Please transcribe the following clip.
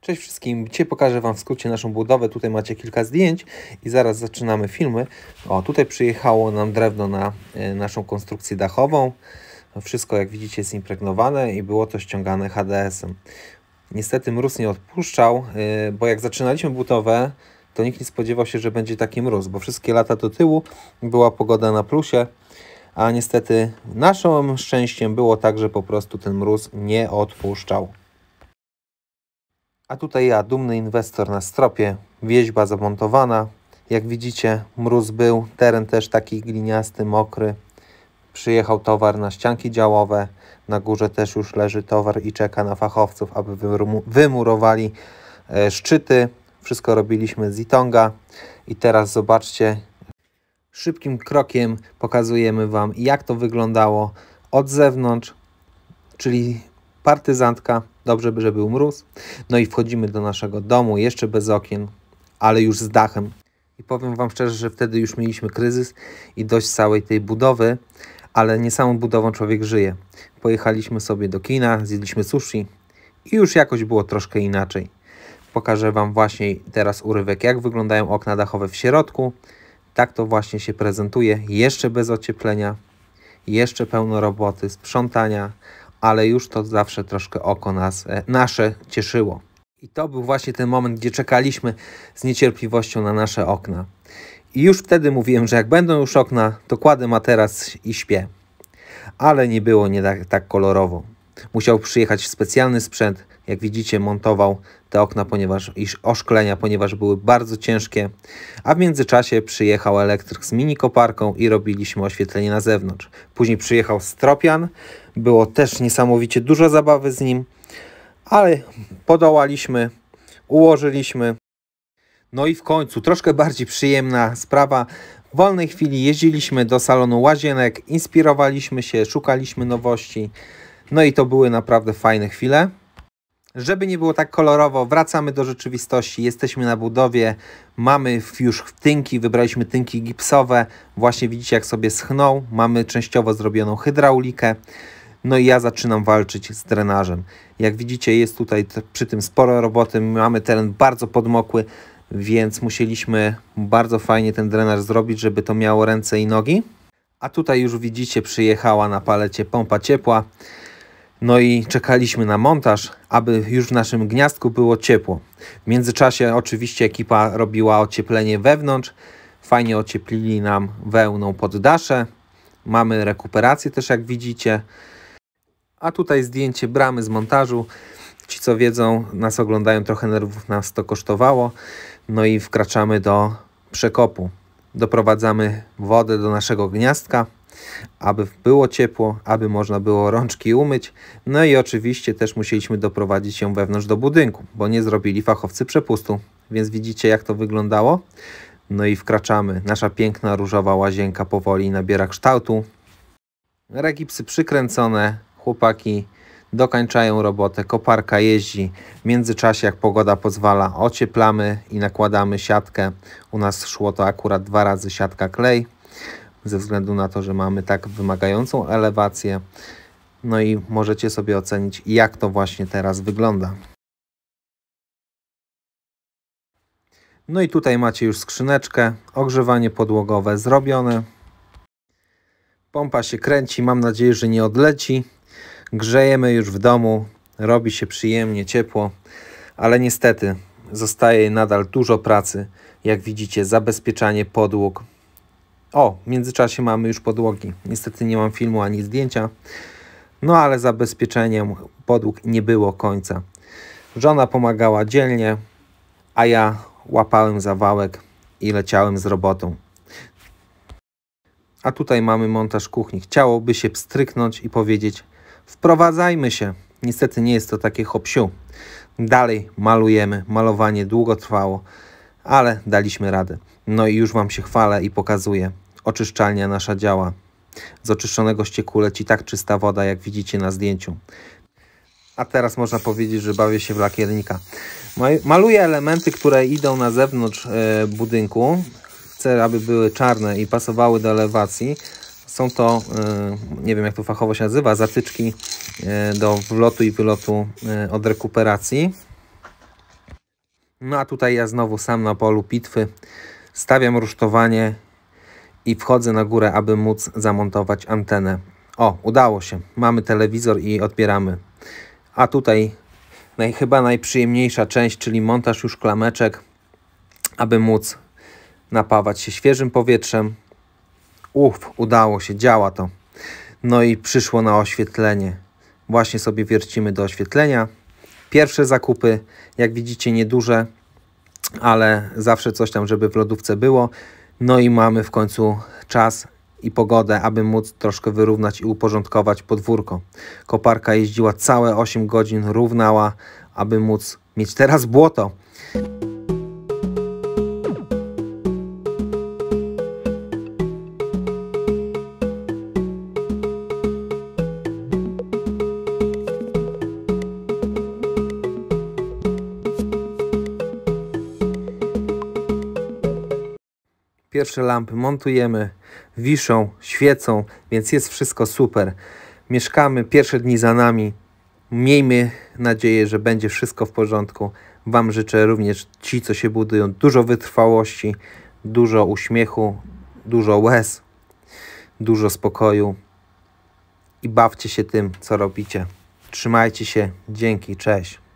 Cześć wszystkim, dzisiaj pokażę Wam w skrócie naszą budowę. Tutaj macie kilka zdjęć i zaraz zaczynamy filmy. O, tutaj przyjechało nam drewno na e, naszą konstrukcję dachową. Wszystko jak widzicie jest impregnowane i było to ściągane HDS-em. Niestety mróz nie odpuszczał, e, bo jak zaczynaliśmy budowę, to nikt nie spodziewał się, że będzie taki mróz, bo wszystkie lata do tyłu była pogoda na plusie, a niestety naszym szczęściem było tak, że po prostu ten mróz nie odpuszczał. A tutaj ja, dumny inwestor na stropie, wieźba zamontowana. Jak widzicie, mróz był, teren też taki gliniasty, mokry. Przyjechał towar na ścianki działowe, na górze też już leży towar i czeka na fachowców, aby wymurowali e, szczyty. Wszystko robiliśmy z Itonga i teraz zobaczcie, szybkim krokiem pokazujemy Wam jak to wyglądało od zewnątrz, czyli partyzantka, dobrze by, że był mróz. No i wchodzimy do naszego domu, jeszcze bez okien, ale już z dachem. I powiem Wam szczerze, że wtedy już mieliśmy kryzys i dość całej tej budowy, ale nie samą budową człowiek żyje. Pojechaliśmy sobie do kina, zjedliśmy sushi i już jakoś było troszkę inaczej. Pokażę Wam właśnie teraz urywek, jak wyglądają okna dachowe w środku. Tak to właśnie się prezentuje, jeszcze bez ocieplenia, jeszcze pełno roboty, sprzątania, ale już to zawsze troszkę oko nas, e, nasze cieszyło. I to był właśnie ten moment, gdzie czekaliśmy z niecierpliwością na nasze okna. I już wtedy mówiłem, że jak będą już okna, to kładę materac i śpię. Ale nie było nie tak, tak kolorowo. Musiał przyjechać specjalny sprzęt, jak widzicie montował te okna, ponieważ iż oszklenia, ponieważ były bardzo ciężkie, a w międzyczasie przyjechał elektryk z mini koparką i robiliśmy oświetlenie na zewnątrz. Później przyjechał Stropian, było też niesamowicie dużo zabawy z nim, ale podołaliśmy, ułożyliśmy. No i w końcu troszkę bardziej przyjemna sprawa. W wolnej chwili jeździliśmy do salonu łazienek, inspirowaliśmy się, szukaliśmy nowości. No i to były naprawdę fajne chwile. Żeby nie było tak kolorowo, wracamy do rzeczywistości, jesteśmy na budowie, mamy już tynki, wybraliśmy tynki gipsowe, właśnie widzicie jak sobie schnął. mamy częściowo zrobioną hydraulikę, no i ja zaczynam walczyć z drenażem. Jak widzicie jest tutaj przy tym sporo roboty, mamy teren bardzo podmokły, więc musieliśmy bardzo fajnie ten drenaż zrobić, żeby to miało ręce i nogi. A tutaj już widzicie przyjechała na palecie pompa ciepła, no i czekaliśmy na montaż, aby już w naszym gniazdku było ciepło. W międzyczasie oczywiście ekipa robiła ocieplenie wewnątrz. Fajnie ocieplili nam wełną poddasze. Mamy rekuperację też jak widzicie. A tutaj zdjęcie bramy z montażu. Ci co wiedzą, nas oglądają, trochę nerwów nas to kosztowało. No i wkraczamy do przekopu. Doprowadzamy wodę do naszego gniazdka aby było ciepło, aby można było rączki umyć. No i oczywiście też musieliśmy doprowadzić ją wewnątrz do budynku, bo nie zrobili fachowcy przepustu. Więc widzicie jak to wyglądało? No i wkraczamy. Nasza piękna różowa łazienka powoli nabiera kształtu. Regipsy przykręcone, chłopaki dokańczają robotę, koparka jeździ. W międzyczasie, jak pogoda pozwala, ocieplamy i nakładamy siatkę. U nas szło to akurat dwa razy siatka klej ze względu na to, że mamy tak wymagającą elewację. No i możecie sobie ocenić, jak to właśnie teraz wygląda. No i tutaj macie już skrzyneczkę, ogrzewanie podłogowe zrobione. Pompa się kręci, mam nadzieję, że nie odleci. Grzejemy już w domu, robi się przyjemnie, ciepło, ale niestety zostaje nadal dużo pracy. Jak widzicie, zabezpieczanie podłóg, o, w międzyczasie mamy już podłogi. Niestety nie mam filmu ani zdjęcia. No ale zabezpieczeniem podłóg nie było końca. Żona pomagała dzielnie, a ja łapałem zawałek i leciałem z robotą. A tutaj mamy montaż kuchni. Chciałoby się pstryknąć i powiedzieć wprowadzajmy się. Niestety nie jest to takie hopsiu. Dalej malujemy. Malowanie długo trwało, ale daliśmy radę. No i już Wam się chwalę i pokazuję. Oczyszczalnia nasza działa. Z oczyszczonego ścieku leci tak czysta woda, jak widzicie na zdjęciu. A teraz można powiedzieć, że bawię się w lakiernika. Maluję elementy, które idą na zewnątrz e, budynku. Chcę, aby były czarne i pasowały do elewacji. Są to, e, nie wiem jak to fachowo się nazywa, zatyczki e, do wlotu i wylotu od rekuperacji. No a tutaj ja znowu sam na polu pitwy. Stawiam rusztowanie i wchodzę na górę, aby móc zamontować antenę. O, udało się. Mamy telewizor i odbieramy. A tutaj naj, chyba najprzyjemniejsza część, czyli montaż już klameczek, aby móc napawać się świeżym powietrzem. Uff, udało się, działa to. No i przyszło na oświetlenie. Właśnie sobie wiercimy do oświetlenia. Pierwsze zakupy, jak widzicie, nieduże ale zawsze coś tam, żeby w lodówce było. No i mamy w końcu czas i pogodę, aby móc troszkę wyrównać i uporządkować podwórko. Koparka jeździła całe 8 godzin, równała, aby móc mieć teraz błoto, pierwsze lampy montujemy, wiszą, świecą, więc jest wszystko super. Mieszkamy, pierwsze dni za nami. Miejmy nadzieję, że będzie wszystko w porządku. Wam życzę również ci, co się budują, dużo wytrwałości, dużo uśmiechu, dużo łez, dużo spokoju i bawcie się tym, co robicie. Trzymajcie się. Dzięki, cześć.